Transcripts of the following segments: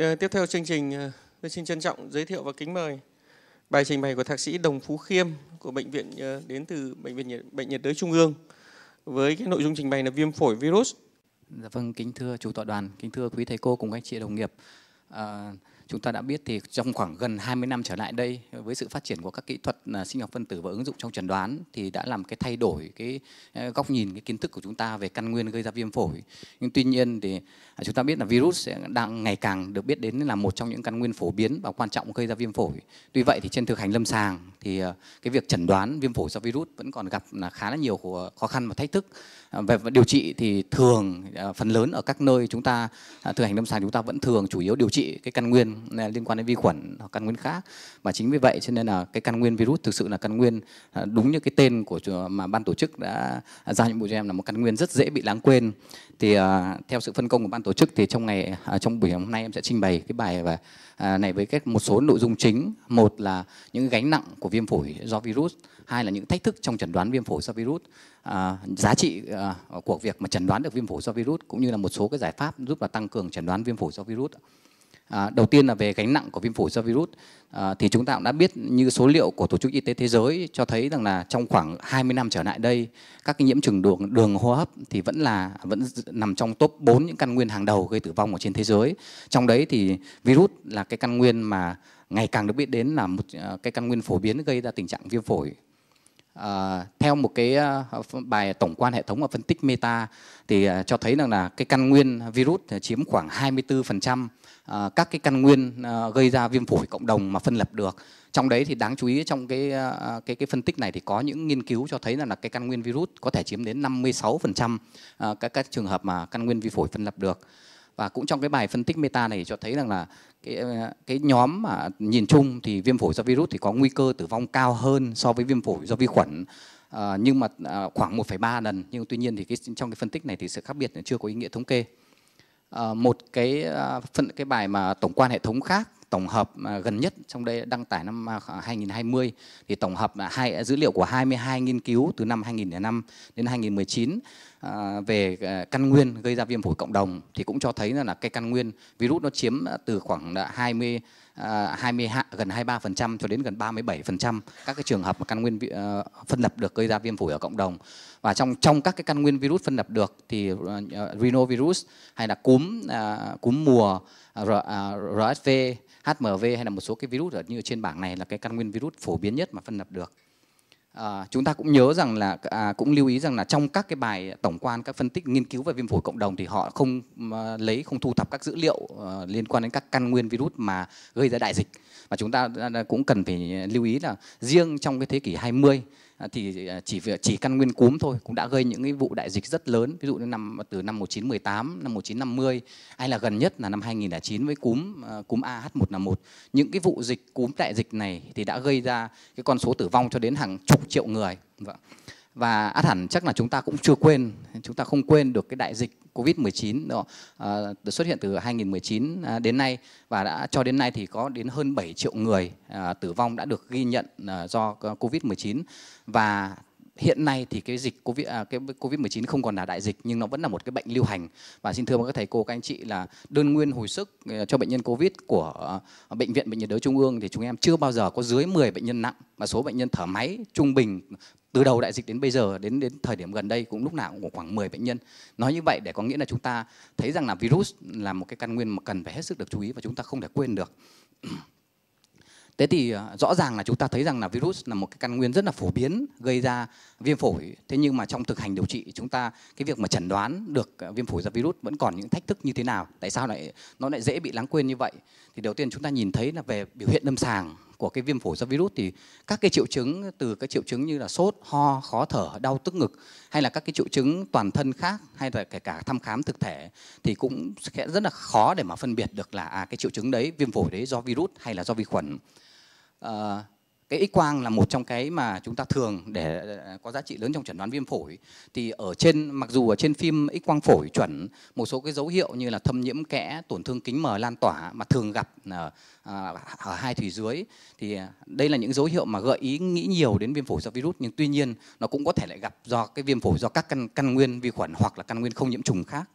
Ờ, tiếp theo chương trình, ờ, tôi xin trân trọng giới thiệu và kính mời bài trình bày của thạc sĩ Đồng Phú Khiêm của bệnh viện ờ, đến từ bệnh viện nhiệt, bệnh nhiệt đới Trung ương với cái nội dung trình bày là viêm phổi virus. Dạ vâng, kính thưa chủ tọa đoàn, kính thưa quý thầy cô cùng các chị đồng nghiệp. À, chúng ta đã biết thì trong khoảng gần 20 năm trở lại đây với sự phát triển của các kỹ thuật à, sinh học phân tử và ứng dụng trong chẩn đoán thì đã làm cái thay đổi cái à, góc nhìn cái kiến thức của chúng ta về căn nguyên gây ra viêm phổi. Nhưng tuy nhiên thì à, chúng ta biết là virus sẽ đang ngày càng được biết đến là một trong những căn nguyên phổ biến và quan trọng gây ra viêm phổi. Tuy vậy thì trên thực hành lâm sàng thì cái việc chẩn đoán viêm phổi do virus vẫn còn gặp là khá là nhiều khó khăn và thách thức. Về điều trị thì thường phần lớn ở các nơi chúng ta thực hành lâm sàng chúng ta vẫn thường chủ yếu điều trị cái căn nguyên liên quan đến vi khuẩn hoặc căn nguyên khác và chính vì vậy cho nên là cái căn nguyên virus thực sự là căn nguyên à, đúng như cái tên của mà ban tổ chức đã à, giao nhiệm vụ cho em là một căn nguyên rất dễ bị lãng quên thì à, theo sự phân công của ban tổ chức thì trong ngày trong buổi hôm nay em sẽ trình bày cái bài và này với các một số nội dung chính một là những gánh nặng của viêm phổi do virus hai là những thách thức trong chẩn đoán viêm phổi do virus à, giá trị à, của việc mà chẩn đoán được viêm phổi do virus cũng như là một số cái giải pháp giúp là tăng cường chẩn đoán viêm phổi do virus À, đầu tiên là về gánh nặng của viêm phổi do virus à, thì chúng ta cũng đã biết như số liệu của Tổ chức Y tế Thế giới cho thấy rằng là trong khoảng 20 năm trở lại đây các cái nhiễm trùng đường đường hô hấp thì vẫn là vẫn nằm trong top 4 những căn nguyên hàng đầu gây tử vong ở trên thế giới. Trong đấy thì virus là cái căn nguyên mà ngày càng được biết đến là một à, cái căn nguyên phổ biến gây ra tình trạng viêm phổi À, theo một cái à, bài tổng quan hệ thống và phân tích meta thì à, cho thấy rằng là cái căn nguyên virus chiếm khoảng 24% À, các cái căn nguyên à, gây ra viêm phổi cộng đồng mà phân lập được trong đấy thì đáng chú ý trong cái à, cái cái phân tích này thì có những nghiên cứu cho thấy là, là cái căn nguyên virus có thể chiếm đến 56% à, các các trường hợp mà căn nguyên vi phổi phân lập được và cũng trong cái bài phân tích meta này cho thấy rằng là cái cái nhóm mà nhìn chung thì viêm phổi do virus thì có nguy cơ tử vong cao hơn so với viêm phổi do vi khuẩn nhưng mà à, khoảng 1,3 lần nhưng tuy nhiên thì cái trong cái phân tích này thì sự khác biệt chưa có ý nghĩa thống kê Ờ, một cái ờ, phần cái bài mà tổng quan hệ thống khác tổng hợp ờ, gần nhất trong đây đăng tải năm 2020 thì tổng hợp hai dữ liệu của 22 nghiên cứu từ năm 2005 đến 2019 về căn nguyên gây ra viêm phổi cộng đồng thì cũng cho thấy là cái căn nguyên virus nó chiếm từ khoảng 20 20 à, gần 23% cho đến gần 37% các cái trường hợp mà căn nguyên ờ, phân lập được gây ra viêm phổi ở cộng đồng. Và trong trong các cái căn nguyên virus phân lập được thì ờ, rhinovirus hay là cúm à, cúm mùa à, RSV, HMV hay là một số cái virus ở như trên bảng này là cái căn nguyên virus phổ biến nhất mà phân lập được à, chúng ta cũng nhớ rằng là à, cũng lưu ý rằng là trong các cái bài tổng quan các phân tích nghiên cứu về viêm phổi cộng đồng thì họ không à, lấy không thu thập các dữ liệu à, liên quan đến các căn nguyên virus mà gây ra đại dịch và chúng ta à, cũng cần phải lưu ý là riêng trong cái thế kỷ 20 À, thì à, chỉ chỉ căn nguyên cúm thôi cũng đã gây những cái vụ đại dịch rất lớn ví dụ như năm từ năm 1918 năm 1950 hay là gần nhất là năm 2009 với cúm à, cúm AH1N1 những cái vụ dịch cúm đại dịch này thì đã gây ra cái con số tử vong cho đến hàng chục triệu người vâng và át hẳn chắc là chúng ta cũng chưa quên chúng ta không quên được cái đại dịch Covid-19 đó, uh, xuất hiện từ 2019 à, đến nay và đã cho đến nay thì có đến hơn 7 triệu người uh, tử vong đã được ghi nhận uh, do ờ, Covid-19 và hiện nay thì cái dịch covid à, cái covid 19 không còn là đại dịch nhưng nó vẫn là một cái bệnh lưu hành và xin thưa các thầy cô các anh chị là đơn nguyên hồi sức ờ, cho bệnh nhân covid của bệnh viện bệnh nhiệt đới trung ương thì chúng em chưa bao giờ có dưới 10 bệnh nhân nặng và số bệnh nhân thở máy trung bình từ đầu đại dịch đến bây giờ đến đến thời điểm gần đây cũng lúc nào cũng khoảng 10 bệnh nhân nói như vậy để có nghĩa là chúng ta thấy rằng là virus là một cái căn nguyên mà cần phải hết sức được chú ý và chúng ta không thể quên được thế thì à, rõ ràng là chúng ta thấy rằng là virus là một cái căn nguyên rất là phổ biến gây ra viêm phổi thế nhưng mà trong thực hành điều trị chúng ta cái việc mà chẩn đoán được à, viêm phổi do virus vẫn còn những thách thức như thế nào tại sao lại nó lại dễ bị lãng quên như vậy thì đầu tiên chúng ta nhìn thấy là về biểu hiện lâm sàng của cái viêm phổi do virus thì các cái triệu chứng từ các triệu chứng như là sốt, ho, khó thở, đau tức ngực hay là các cái triệu chứng toàn thân khác hay là kể cả thăm khám thực thể thì cũng sẽ rất là khó để mà phân biệt được là à, cái triệu chứng đấy viêm phổi đấy do virus hay là do vi khuẩn. À, cái X quang là một trong cái mà chúng ta thường để ờ, có giá trị lớn trong chẩn đoán viêm phổi thì ở trên mặc dù ở trên phim X quang phổi chuẩn một số cái dấu hiệu như là thâm nhiễm kẽ tổn thương kính mờ lan tỏa mà thường gặp ở, ờ, ờ, ở hai thùy dưới thì đây là những dấu hiệu mà gợi ý nghĩ nhiều đến viêm phổi do virus nhưng tuy nhiên nó cũng có thể lại gặp do cái viêm phổi do các căn căn nguyên vi khuẩn hoặc là căn nguyên không nhiễm trùng khác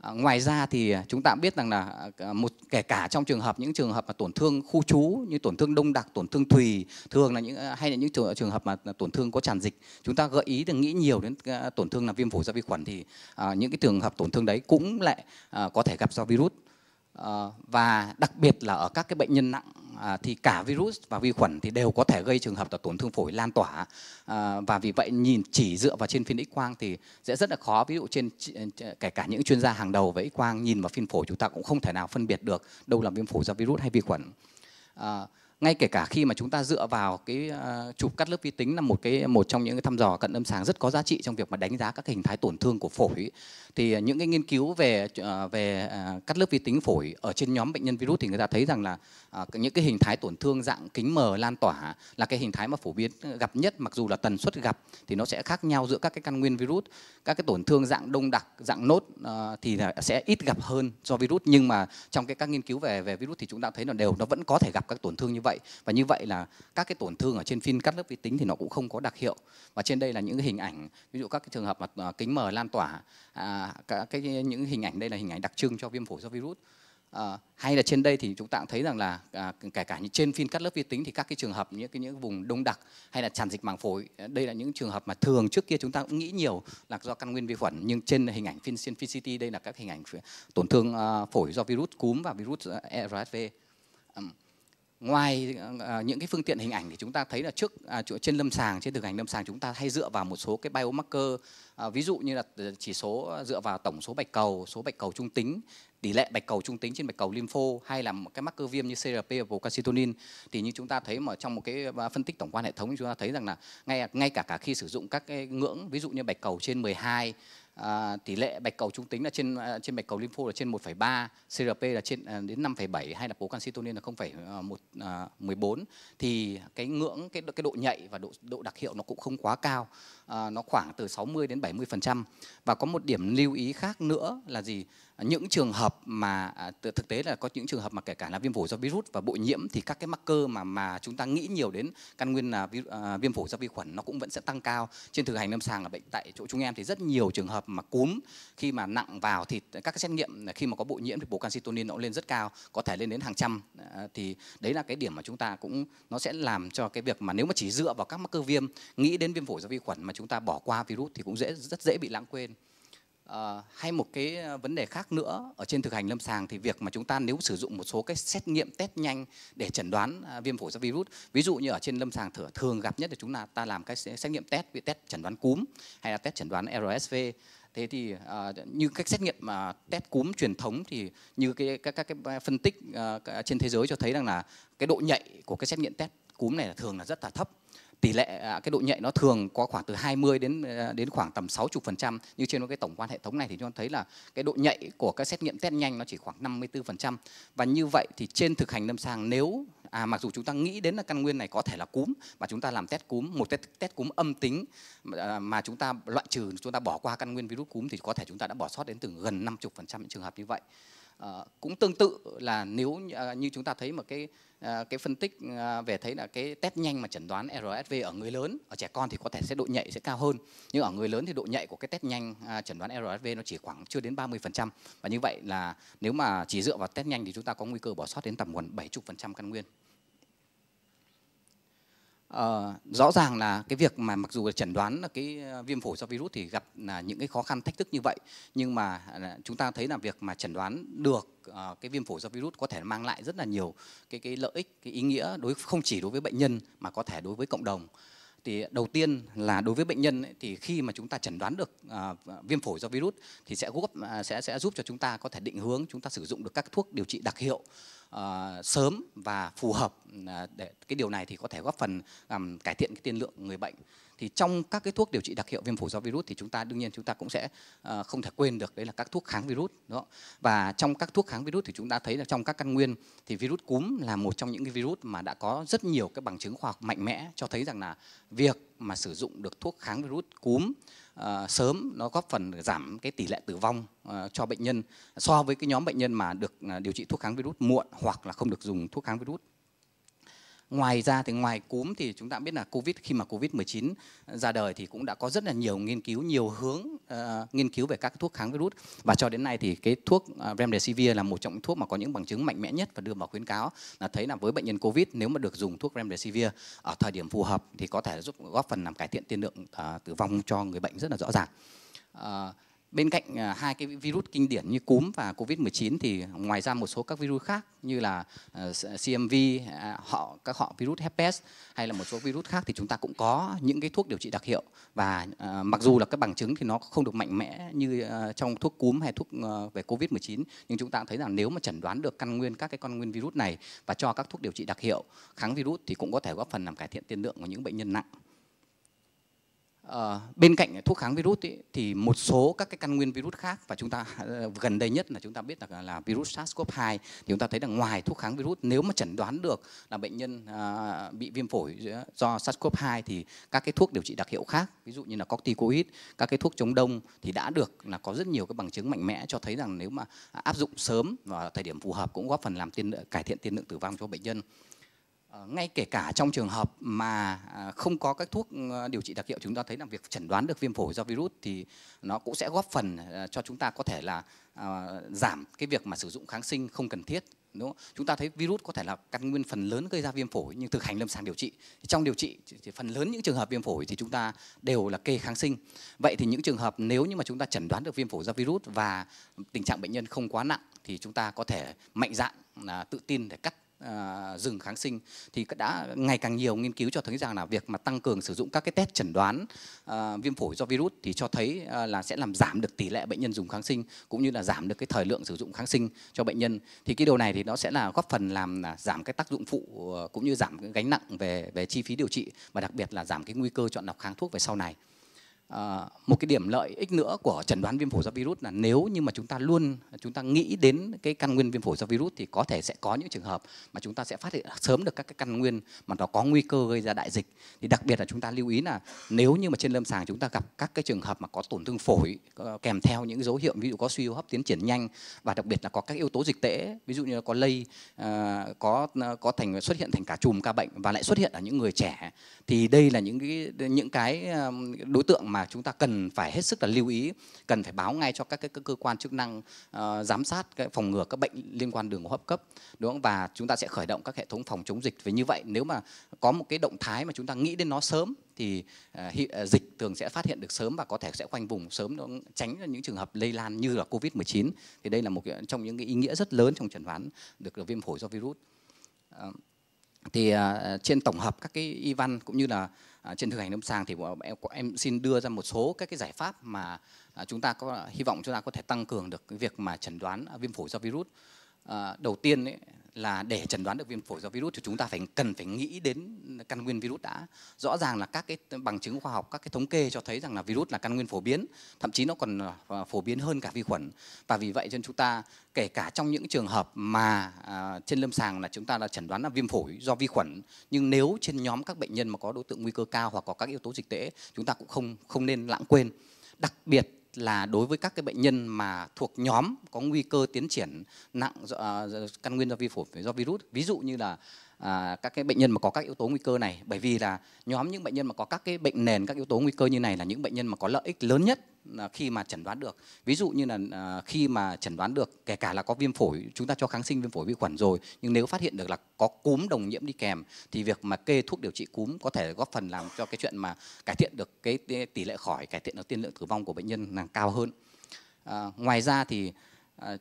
À, ngoài ra thì à, chúng ta biết rằng là à, một kể cả trong trường hợp những trường hợp mà tổn thương khu trú như tổn thương đông đặc, tổn thương thùy, thường là những hay là những trường, hợp mà tổn thương có tràn dịch, chúng ta gợi ý đừng nghĩ nhiều đến tổn thương là viêm phổi do vi khuẩn thì những cái trường hợp tổn thương đấy cũng lại có thể gặp do virus và đặc biệt là ở các cái bệnh nhân nặng À, thì cả virus và vi khuẩn thì đều có thể gây trường hợp là tổn thương phổi lan tỏa à, và vì vậy nhìn chỉ dựa vào trên phiên x quang thì sẽ rất là khó ví dụ trên kể cả những chuyên gia hàng đầu về x quang nhìn vào phim phổi chúng ta cũng không thể nào phân biệt được đâu là viêm phổi do virus hay vi khuẩn à, ngay kể cả khi mà chúng ta dựa vào cái ờ, chụp cắt lớp vi tính là một cái một trong những cái thăm dò cận âm sàng rất có giá trị trong việc mà đánh giá các hình thái tổn thương của phổi thì ờ, những cái nghiên cứu về ờ, về cắt lớp vi tính phổi ở trên nhóm bệnh nhân virus thì người ta thấy rằng là những cái hình thái tổn thương dạng kính mờ lan tỏa là cái hình thái mà phổ biến gặp nhất mặc dù là tần suất gặp thì nó sẽ khác nhau giữa các cái căn nguyên virus các cái tổn thương dạng đông đặc dạng nốt thì sẽ ít gặp hơn do virus nhưng mà trong cái các nghiên cứu về về virus thì chúng ta thấy là đều nó vẫn có thể gặp các tổn thương như vậy vậy và như vậy là các cái tổn thương ở trên phim cắt lớp vi tính thì nó cũng không có đặc hiệu và trên đây là những cái hình ảnh ví dụ các cái trường hợp mà à, kính mờ lan tỏa à, các cái những hình ảnh đây là hình ảnh đặc trưng cho viêm phổi do virus À, hay là trên đây thì chúng ta cũng thấy rằng là à, kể cả như trên phim cắt lớp vi tính thì các cái trường hợp những cái những vùng đông đặc hay là tràn dịch màng phổi à, đây là những trường hợp mà thường trước kia chúng ta cũng nghĩ nhiều là do căn nguyên vi khuẩn nhưng trên hình ảnh phim xuyên phim CT đây là các hình ảnh tổn thương à, phổi do virus cúm và virus RSV. À, ngoài ờ, những cái phương tiện hình ảnh thì chúng ta thấy là trước à, trên lâm sàng trên thực hành lâm sàng chúng ta hay dựa vào một số cái biomarker à, ví dụ như là ờ, chỉ số dựa vào tổng số bạch cầu số bạch cầu trung tính tỷ lệ bạch cầu trung tính trên bạch cầu lympho hay là một cái marker viêm như CRP và procalcitonin thì như chúng ta thấy mà trong một cái phân tích tổng quan hệ thống chúng ta thấy rằng là ngay ngay cả cả khi sử dụng các cái ngưỡng ví dụ như bạch cầu trên 12 à, tỷ lệ bạch cầu trung tính là trên à, trên bạch cầu lympho là trên 1,3, CRP là trên à, đến 5,7 hay là bố calcitonin là 0,1 à, 14 à, thì cái ngưỡng cái cái độ nhạy và độ độ đặc hiệu nó cũng không quá cao. À, nó khoảng từ 60 đến 70% và có một điểm lưu ý khác nữa là gì những trường hợp mà à, thực tế là có những trường hợp mà kể cả là viêm phổi do virus và bội nhiễm thì các cái mắc cơ mà mà chúng ta nghĩ nhiều đến căn nguyên là à, viêm phổi do vi khuẩn nó cũng vẫn sẽ tăng cao trên thực hành lâm sàng ở bệnh tại chỗ chúng em thì rất nhiều trường hợp mà cúm khi mà nặng vào thì các cái xét nghiệm khi mà có bội nhiễm thì bổ calcitonin nó lên rất cao có thể lên đến hàng trăm thì đấy là cái điểm mà chúng ta cũng nó sẽ làm cho cái việc mà nếu mà chỉ dựa vào các mắc cơ viêm nghĩ đến viêm phổi do vi khuẩn mà chúng ta bỏ qua virus thì cũng dễ rất dễ bị lãng quên à, hay một cái ờ, vấn đề khác nữa ở trên thực hành lâm sàng thì việc mà chúng ta nếu sử dụng một số cái xét nghiệm test nhanh để chẩn đoán à, viêm phổi do virus ví dụ như ở trên lâm sàng thử thường gặp nhất là chúng ta ta làm cái xét nghiệm test bị test chẩn đoán cúm hay là test chẩn đoán RSV thế thì uh, như các xét nghiệm mà test cúm truyền thống thì như cái các các cái phân tích uh, trên thế giới cho thấy rằng là cái độ nhạy của cái xét nghiệm test cúm này là thường là rất là thấp tỷ lệ à, cái độ nhạy nó thường có khoảng từ 20 đến à, đến khoảng tầm 60% như trên cái tổng quan hệ thống này thì chúng ta thấy là cái độ nhạy của các xét nghiệm test nhanh nó chỉ khoảng 54% và như vậy thì trên thực hành lâm sàng nếu à, mặc dù chúng ta nghĩ đến là căn nguyên này có thể là cúm mà chúng ta làm test cúm một test test cúm âm tính à, mà, chúng ta loại trừ chúng ta bỏ qua căn nguyên virus cúm thì có thể chúng ta đã bỏ sót đến từ gần 50% những trường hợp như vậy uh, cũng tương tự là nếu uh, như chúng ta thấy mà cái uh, cái phân tích uh, về thấy là cái test nhanh mà chẩn đoán RSV ở người lớn ở trẻ con thì có thể sẽ độ nhạy sẽ cao hơn nhưng ở người lớn thì độ nhạy của cái test nhanh uh, chẩn đoán RSV nó chỉ khoảng chưa đến 30% và như vậy là nếu mà chỉ dựa vào test nhanh thì chúng ta có nguy cơ bỏ sót đến tầm gần 70% căn nguyên Ờ, rõ ràng là cái việc mà mặc dù là chẩn đoán là cái ờ, viêm phổi do virus thì gặp là những cái khó khăn thách thức như vậy nhưng mà ờ, chúng ta thấy là việc mà chẩn đoán được uh, cái viêm phổi do virus có thể mang lại rất là nhiều cái cái lợi ích cái ý nghĩa đối không chỉ đối với bệnh nhân mà có thể đối với cộng đồng thì đầu tiên là đối với bệnh nhân ấy, thì khi mà chúng ta chẩn đoán được à, viêm phổi do virus thì sẽ góp à, sẽ sẽ giúp cho chúng ta có thể định hướng chúng ta sử dụng được các thuốc điều trị đặc hiệu à, sớm và phù hợp à, để cái điều này thì có thể góp phần làm cải thiện cái tiên lượng người bệnh thì trong các cái thuốc điều trị đặc hiệu viêm phổi do virus thì chúng ta đương nhiên chúng ta cũng sẽ ờ, không thể quên được đấy là các thuốc kháng virus đó và trong các thuốc kháng virus thì chúng ta thấy là trong các căn nguyên thì virus cúm là một trong những cái virus mà đã có rất nhiều các bằng chứng khoa học mạnh mẽ cho thấy rằng là việc mà sử dụng được thuốc kháng virus cúm uh, sớm nó góp phần giảm cái tỷ lệ tử vong uh, cho bệnh nhân so với cái nhóm bệnh nhân mà được điều trị thuốc kháng virus muộn hoặc là không được dùng thuốc kháng virus Ngoài ra thì ngoài cúm thì chúng ta biết là Covid khi mà Covid-19 ờ, ra đời thì cũng đã có rất là nhiều nghiên cứu, nhiều hướng uh, nghiên cứu về các thuốc kháng virus và cho đến nay thì cái thuốc ờ, Remdesivir là một trong những thuốc mà có những bằng chứng mạnh mẽ nhất và đưa vào khuyến cáo là thấy là với bệnh nhân Covid nếu mà được dùng thuốc Remdesivir ở thời điểm phù hợp thì có thể giúp góp phần làm cải thiện tiên lượng uh, tử vong cho người bệnh rất là rõ ràng. Uh, Bên cạnh à, hai cái virus kinh điển như cúm và Covid-19 thì ngoài ra một số các virus khác như là ờ, CMV, à, họ các họ virus herpes hay là một số virus khác thì chúng ta cũng có những cái thuốc điều trị đặc hiệu và ờ, mặc dù là các bằng chứng thì nó không được mạnh mẽ như ờ, trong thuốc cúm hay thuốc về Covid-19 nhưng chúng ta thấy rằng nếu mà chẩn đoán được căn nguyên các cái con nguyên virus này và cho các thuốc điều trị đặc hiệu kháng virus thì cũng có thể góp phần làm cải thiện tiên lượng của những bệnh nhân nặng. Ờ, bên cạnh thuốc kháng virus ý, thì một số các cái căn nguyên virus khác và chúng ta ờ, gần đây nhất là chúng ta biết là, là virus SARS-CoV-2 thì chúng ta thấy rằng ngoài thuốc kháng virus nếu mà chẩn đoán được là bệnh nhân à, bị viêm phổi do SARS-CoV-2 thì các cái thuốc điều trị đặc hiệu khác ví dụ như là corticoid các cái thuốc chống đông thì đã được là có rất nhiều cái bằng chứng mạnh mẽ cho thấy rằng nếu mà áp dụng sớm và thời điểm phù hợp cũng góp phần làm tiên cải thiện tiên lượng tử vong cho bệnh nhân Ờ, ngay kể cả trong trường hợp mà à, không có các thuốc ờ, điều trị đặc hiệu chúng ta thấy là việc chẩn đoán được viêm phổi do virus thì nó cũng sẽ góp phần ờ, cho chúng ta có thể là giảm cái việc mà sử dụng kháng sinh không cần thiết đúng không? chúng ta thấy virus có thể là căn nguyên phần lớn gây ra viêm phổi nhưng thực hành lâm sàng điều trị trong điều trị thì phần lớn những trường hợp viêm phổi thì chúng ta đều là kê kháng sinh vậy thì những trường hợp nếu như mà chúng ta chẩn đoán được viêm phổi do virus và tình trạng bệnh nhân không quá nặng thì chúng ta có thể mạnh dạn là tự tin để cắt à, rừng kháng sinh thì đã ngày càng nhiều nghiên cứu cho thấy rằng là việc mà tăng cường sử dụng các cái test chẩn đoán à, viêm phổi do virus thì cho thấy à, là sẽ làm giảm được tỷ lệ bệnh nhân dùng kháng sinh cũng như là giảm được cái thời lượng sử dụng kháng sinh cho bệnh nhân thì cái điều này thì nó sẽ là góp phần làm là giảm cái tác dụng phụ à, cũng như giảm cái gánh nặng về về chi phí điều trị và đặc biệt là giảm cái nguy cơ chọn lọc kháng thuốc về sau này Ờ, một cái điểm lợi ích nữa của chẩn đoán viêm phổi do virus là nếu như mà chúng ta luôn chúng ta nghĩ đến cái căn nguyên viêm phổi do virus thì có thể sẽ có những trường hợp mà chúng ta sẽ phát hiện sớm được các cái căn nguyên mà nó có nguy cơ gây ra đại dịch thì đặc biệt là chúng ta lưu ý là nếu như mà trên lâm sàng chúng ta gặp các cái trường hợp mà có tổn thương phổi kèm theo những dấu hiệu ví dụ có suy hô hấp tiến triển nhanh và đặc biệt là có các yếu tố dịch tễ ví dụ như là có lây ờ, có ờ, có thành xuất hiện thành cả chùm ca bệnh và lại xuất hiện ở những người trẻ thì đây là những cái những cái đối tượng mà mà chúng ta cần phải hết sức là lưu ý cần phải báo ngay cho các cái cơ quan chức năng uh, giám sát cái phòng ngừa các bệnh liên quan đường hô hấp cấp đúng không và chúng ta sẽ khởi động các hệ thống phòng chống dịch vì như vậy nếu mà có một cái động thái mà chúng ta nghĩ đến nó sớm thì uh, dịch thường sẽ phát hiện được sớm và có thể sẽ khoanh vùng sớm nó tránh những trường hợp lây lan như là covid 19 thì đây là một trong những cái ý nghĩa rất lớn trong chẩn đoán được viêm phổi do virus uh, thì uh, trên tổng hợp các cái y văn cũng như là À, trên thực hành lâm sàng thì em em xin đưa ra một số các cái giải pháp mà à, chúng ta có à, hy vọng chúng ta có thể tăng cường được cái việc mà chẩn đoán viêm phổi do virus Ờ, đầu tiên ấy, là để chẩn đoán được viêm phổi do virus thì chúng ta phải cần phải nghĩ đến căn nguyên virus đã rõ ràng là các cái bằng chứng khoa học các cái thống kê cho thấy rằng là virus là căn nguyên phổ biến thậm chí nó còn ờ, phổ biến hơn cả vi khuẩn và vì vậy nên chúng ta kể cả trong những trường hợp mà à, trên lâm sàng là chúng ta là chẩn đoán là viêm phổi do vi khuẩn nhưng nếu trên nhóm các bệnh nhân mà có đối tượng nguy cơ cao hoặc có các yếu tố dịch tễ chúng ta cũng không không nên lãng quên đặc biệt là đối với các cái bệnh nhân mà thuộc nhóm có nguy cơ tiến triển nặng do, uh, căn nguyên do vi phổi do virus ví dụ như là à, các cái bệnh nhân mà có các yếu tố nguy cơ này bởi vì là nhóm những bệnh nhân mà có các cái bệnh nền các yếu tố nguy cơ như này là những bệnh nhân mà có lợi ích lớn nhất à, khi mà chẩn đoán được ví dụ như là à, khi mà chẩn đoán được kể cả là có viêm phổi chúng ta cho kháng sinh viêm phổi vi khuẩn rồi nhưng nếu phát hiện được là có cúm đồng nhiễm đi kèm thì việc mà kê thuốc điều trị cúm có thể góp phần làm cho cái chuyện mà cải thiện được cái tỷ lệ khỏi cải thiện được tiên lượng tử vong của bệnh nhân là cao hơn à, ngoài ra thì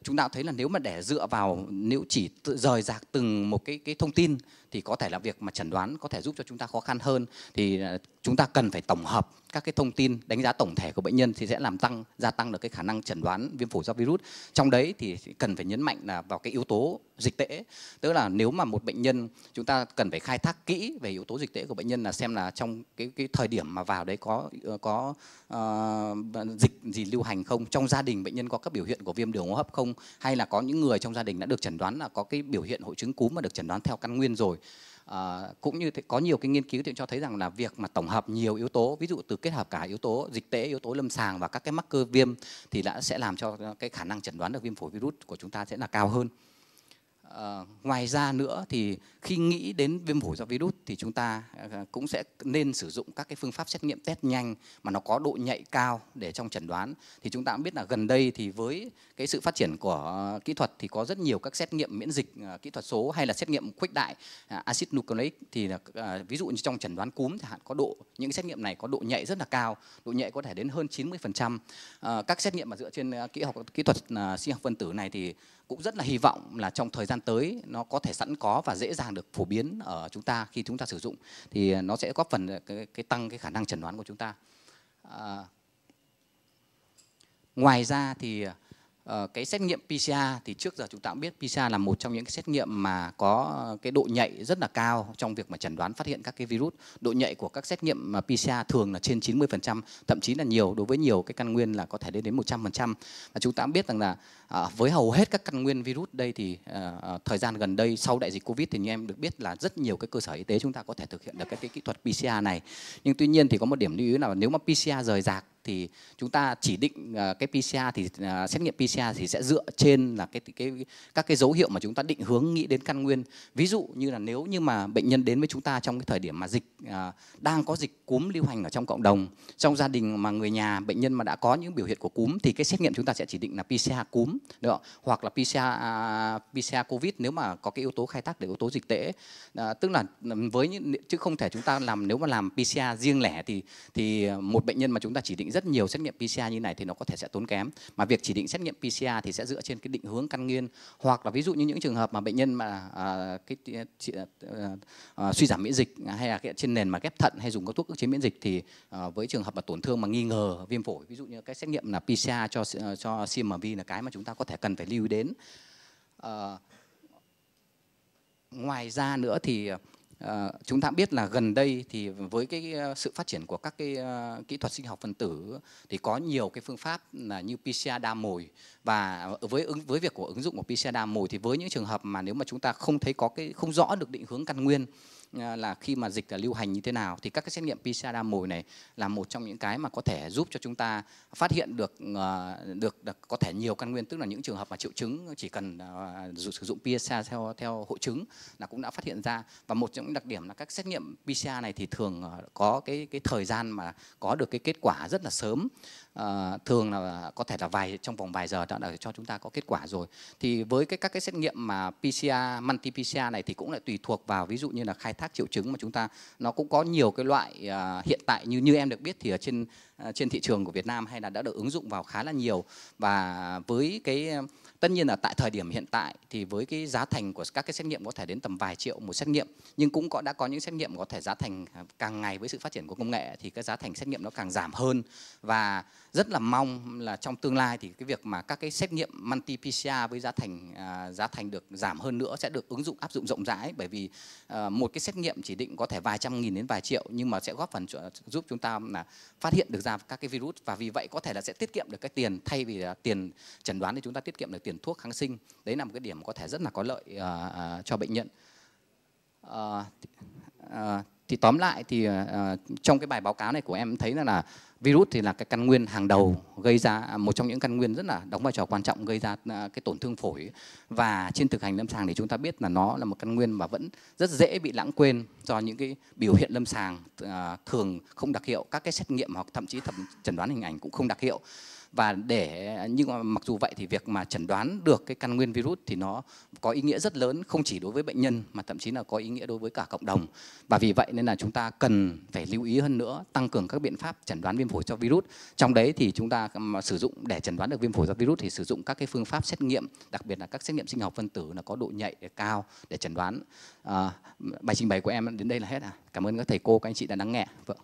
chúng ta thấy là nếu mà để dựa vào nếu chỉ rời rạc từng một cái cái thông tin thì có thể là việc mà chẩn đoán có thể giúp cho chúng ta khó khăn hơn thì à, chúng ta cần phải tổng hợp các cái thông tin đánh giá tổng thể của bệnh nhân thì sẽ làm tăng gia tăng được cái khả năng chẩn đoán viêm phổi do virus trong đấy thì cần phải nhấn mạnh là vào cái yếu tố dịch tễ tức là nếu mà một bệnh nhân chúng ta cần phải khai thác kỹ về yếu tố dịch tễ của bệnh nhân là xem là trong cái cái thời điểm mà vào đấy có có uh, dịch gì lưu hành không trong gia đình bệnh nhân có các biểu hiện của viêm đường hô hấp không hay là có những người trong gia đình đã được chẩn đoán là có cái biểu hiện hội chứng cúm mà được chẩn đoán theo căn nguyên rồi À, cũng như thế, có nhiều cái nghiên cứu thì cho thấy rằng là việc mà tổng hợp nhiều yếu tố ví dụ từ kết hợp cả yếu tố dịch tễ yếu tố lâm sàng và các cái mắc cơ viêm thì đã sẽ làm cho cái khả năng chẩn đoán được viêm phổi virus của chúng ta sẽ là cao hơn à, ngoài ra nữa thì khi nghĩ đến viêm phổi do virus thì chúng ta à, à, cũng sẽ nên sử dụng các cái phương pháp xét nghiệm test nhanh mà nó có độ nhạy cao để trong chẩn đoán thì chúng ta cũng biết là gần đây thì với cái sự phát triển của à, kỹ thuật thì có rất nhiều các xét nghiệm miễn dịch kỹ thuật số hay là xét nghiệm khuếch đại acid nucleic thì là ví dụ như trong chẩn đoán cúm thì hạn có độ những xét nghiệm này có độ nhạy rất là cao độ nhạy có thể đến hơn 90% các xét nghiệm mà dựa trên kỹ học kỹ thuật sinh học phân tử này thì cũng rất là hy vọng là trong thời gian tới nó có thể sẵn có và dễ dàng càng được phổ biến ở chúng ta khi chúng ta sử dụng thì nó sẽ góp phần cái, cái tăng cái khả năng chẩn đoán của chúng ta à, ngoài ra thì Uh, cái xét nghiệm PCR thì trước giờ chúng ta cũng biết PCR là một trong những cái xét nghiệm mà có cái độ nhạy rất là cao trong việc mà chẩn đoán phát hiện các cái virus. Độ nhạy của các xét nghiệm PCR thường là trên 90%, thậm chí là nhiều đối với nhiều cái căn nguyên là có thể lên đến, đến 100%. Và chúng ta cũng biết rằng là À, với hầu hết các căn nguyên virus đây thì à, à, thời gian gần đây sau đại dịch Covid thì như em được biết là rất nhiều các cơ sở y tế chúng ta có thể thực hiện được các cái kỹ thuật PCR này. Nhưng tuy nhiên thì có một điểm lưu ý là nếu mà PCR rời rạc thì chúng ta chỉ định cái PCR thì xét nghiệm PCR thì sẽ dựa trên là cái, cái các cái dấu hiệu mà chúng ta định hướng nghĩ đến căn nguyên. Ví dụ như là nếu như mà bệnh nhân đến với chúng ta trong cái thời điểm mà dịch đang có dịch cúm lưu hành ở trong cộng đồng, trong gia đình mà người nhà bệnh nhân mà đã có những biểu hiện của cúm thì cái xét nghiệm chúng ta sẽ chỉ định là PCR cúm được không? hoặc là PCR à, PCR COVID nếu mà có cái yếu tố khai thác để yếu tố dịch tễ à, tức là ừ, với những chứ không thể chúng ta làm nếu mà làm PCR riêng lẻ thì thì một bệnh nhân mà chúng ta chỉ định rất nhiều xét nghiệm PCR như này thì nó có thể sẽ tốn kém mà việc chỉ định xét nghiệm PCR thì sẽ dựa trên cái định hướng căn nguyên hoặc là ví dụ như những trường hợp mà bệnh nhân mà à, cái chị, à, à, suy giảm miễn dịch hay là cái, trên nền mà ghép thận hay dùng các thuốc ức chế miễn dịch thì à, với trường hợp mà tổn thương mà nghi ngờ viêm phổi ví dụ như cái xét nghiệm là PCR cho à, cho CMV là cái mà chúng ta ta có thể cần phải lưu ý đến à, ngoài ra nữa thì À, chúng ta biết là gần đây thì với cái ờ, sự phát triển của các cái uh, kỹ thuật sinh học phân tử thì có nhiều cái phương pháp là như PCR đa mồi và với ứng với việc của ứng dụng của PCR đa mồi thì với những trường hợp mà nếu mà chúng ta không thấy có cái không rõ được định hướng căn nguyên Ờ, là khi mà dịch là lưu hành như thế nào thì các cái xét nghiệm PCR mồi này là một trong những cái mà có thể giúp cho chúng ta phát hiện được ờ, được, được có thể nhiều căn nguyên tức là những trường hợp mà triệu chứng chỉ cần uh, sử dụng PCR theo theo hội chứng là cũng đã phát hiện ra và một trong những đặc điểm là các xét nghiệm PCR này thì thường có cái cái thời gian mà có được cái kết quả rất là sớm Ờ, thường là có thể là vài trong vòng vài giờ đã để cho chúng ta có kết quả rồi thì với cái các cái xét nghiệm mà PCR multi PCR này thì cũng lại tùy thuộc vào ví dụ như là khai thác triệu chứng mà chúng ta nó cũng có nhiều cái loại à, hiện tại như như em được biết thì ở trên à, trên thị trường của Việt Nam hay là đã được ứng dụng vào khá là nhiều và với cái Tất nhiên là tại thời điểm hiện tại thì với cái giá thành của các cái xét nghiệm có thể đến tầm vài triệu một xét nghiệm nhưng cũng có đã có những xét nghiệm có thể giá thành à, càng ngày với sự phát triển của công nghệ thì cái giá thành xét nghiệm nó càng giảm hơn và rất là mong là trong tương lai thì cái việc mà các cái xét nghiệm multi PCR với giá thành à, giá thành được giảm hơn nữa sẽ được ứng dụng áp dụng rộng rãi bởi vì à, một cái xét nghiệm chỉ định có thể vài trăm nghìn đến vài triệu nhưng mà sẽ góp phần giúp chúng ta là phát hiện được ra các cái virus và vì vậy có thể là sẽ tiết kiệm được cái tiền thay vì là tiền chẩn đoán thì chúng ta tiết kiệm được tiền tiền thuốc kháng sinh đấy là một cái điểm có thể rất là có lợi uh, uh, cho bệnh nhân uh, uh, thì tóm lại thì uh, trong cái bài báo cáo này của em thấy là, là virus thì là cái căn nguyên hàng đầu gây ra một trong những căn nguyên rất là đóng vai trò quan trọng gây ra cái tổn thương phổi và trên thực hành lâm sàng thì chúng ta biết là nó là một căn nguyên mà vẫn rất dễ bị lãng quên do những cái biểu hiện lâm sàng uh, thường không đặc hiệu các cái xét nghiệm hoặc thậm chí thẩm chẩn đoán hình ảnh cũng không đặc hiệu và để nhưng mà mặc dù vậy thì việc mà chẩn đoán được cái căn nguyên virus thì nó có ý nghĩa rất lớn không chỉ đối với bệnh nhân mà thậm chí là có ý nghĩa đối với cả cộng đồng và vì vậy nên là chúng ta cần phải lưu ý hơn nữa tăng cường các biện pháp chẩn đoán viêm phổi do virus trong đấy thì chúng ta sử dụng để chẩn đoán được viêm phổi do virus thì sử dụng các cái phương pháp xét nghiệm đặc biệt là các xét nghiệm sinh học phân tử là có độ nhạy cao để chẩn đoán à, bài trình bày của em đến đây là hết à cảm ơn các thầy cô các anh chị đã lắng nghe vâng